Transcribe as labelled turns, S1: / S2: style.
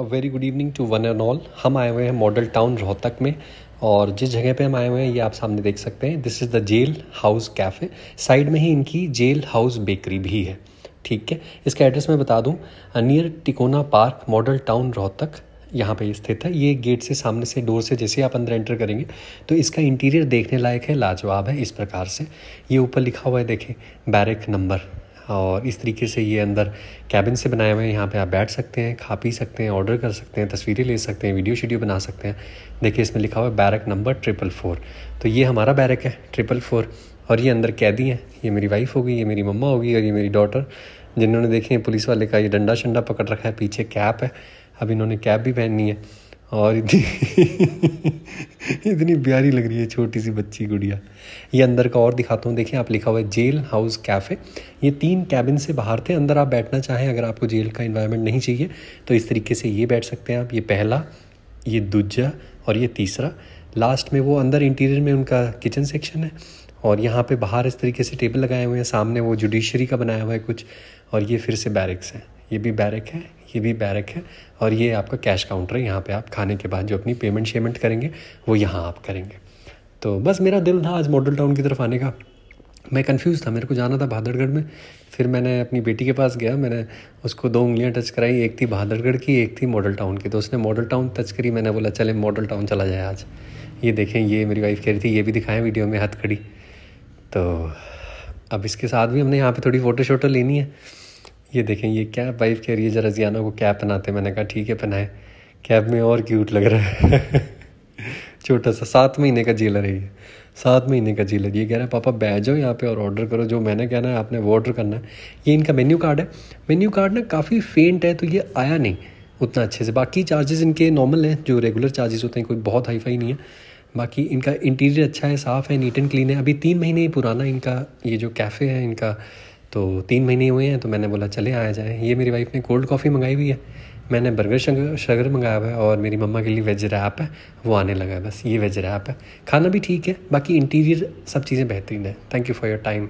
S1: a very good evening to one and all हम आए हुए हैं मॉडल टाउन रोहतक में और जिस जगह पे हम आए हुए हैं ये आप सामने देख सकते हैं this is the jail house cafe side में ही इनकी जेल हाउस बेकरी भी है ठीक है इसका एड्रेस मैं बता दूं near Tikona park model town Rohtak यहाँ पे स्थित है ये गेट से सामने से डोर से जैसे आप अंदर एंटर करेंगे तो इसका इंटीरियर देखने लायक है लाजवाब है इस प्रकार से ये ऊपर लिखा हुआ है देखें बैरक नंबर और इस तरीके से ये अंदर कैबिन से बनाए हुए हैं यहाँ पे आप बैठ सकते हैं खा पी सकते हैं ऑर्डर कर सकते हैं तस्वीरें ले सकते हैं वीडियो शीडियो बना सकते हैं देखिए इसमें लिखा हुआ है बैरक नंबर ट्रिपल फोर तो ये हमारा बैरक है ट्रिपल फोर और ये अंदर कैदी हैं ये मेरी वाइफ होगी ये मेरी मम्मा होगी और ये मेरी डॉटर जिन्होंने देखे पुलिस वाले का ये डंडा शंडा पकड़ रखा है पीछे कैप है अब इन्होंने कैप भी पहननी है और इतनी इतनी प्यारी लग रही है छोटी सी बच्ची गुड़िया ये अंदर का और दिखाता हूँ देखिए आप लिखा हुआ है जेल हाउस कैफ़े ये तीन कैबिन से बाहर थे अंदर आप बैठना चाहें अगर आपको जेल का इन्वायरमेंट नहीं चाहिए तो इस तरीके से ये बैठ सकते हैं आप ये पहला ये दूजा और ये तीसरा लास्ट में वो अंदर इंटीरियर में उनका किचन सेक्शन है और यहाँ पे बाहर इस तरीके से टेबल लगाए हुए हैं सामने वो जुडिशरी का बनाया हुआ है कुछ और ये फिर से बैरिक्स हैं ये भी बैरिक है ये भी बैरक है और ये आपका कैश काउंटर है यहाँ पे आप खाने के बाद जो अपनी पेमेंट शेमेंट करेंगे वो यहाँ आप करेंगे तो बस मेरा दिल था आज मॉडल टाउन की तरफ आने का मैं कंफ्यूज था मेरे को जाना था भादरगढ़ में फिर मैंने अपनी बेटी के पास गया मैंने उसको दो उंगलियां टच कराई एक थी भादरगढ़ की एक थी मॉडल टाउन की तो उसने मॉडल टाउन टच करी मैंने बोला चले मॉडल टाउन चला जाए आज ये देखें ये मेरी वाइफ कह रही थी ये भी दिखाएं वीडियो में खड़ी तो अब इसके साथ भी हमने यहाँ पे थोड़ी फ़ोटो तो शोटो लेनी है ये देखें ये कैप वाइफ कह रही है जरा जियाना को कैप पहनाते मैंने कहा ठीक है पहनाए कैप में और क्यूट लग रहा है छोटा सा सात महीने का जेलर है ये सात महीने का जेलर ये कह रहा है पापा बैठ जाओ यहाँ पे और ऑर्डर करो जो मैंने कहना है आपने वो ऑर्डर करना है ये इनका मेन्यू कार्ड है मेन्यू कार्ड ना काफ़ी फेंट है तो ये आया नहीं उतना अच्छे से बाकी चार्जेस इनके नॉर्मल हैं जो रेगुलर चार्जेस होते हैं कोई बहुत फाई नहीं है बाकी इनका इंटीरियर अच्छा है साफ़ है नीट एंड क्लीन है अभी तीन महीने ही पुराना इनका ये जो कैफ़े है इनका तो तीन महीने हुए हैं तो मैंने बोला चले आया जाए ये मेरी वाइफ ने कोल्ड कॉफ़ी मंगाई हुई है मैंने बर्गर शगर शगर मंगाया हुआ है और मेरी मम्मा के लिए वेज रैप है वो आने लगा है बस ये वेज रैप है खाना भी ठीक है बाकी इंटीरियर सब चीज़ें बेहतरीन है thank you for your time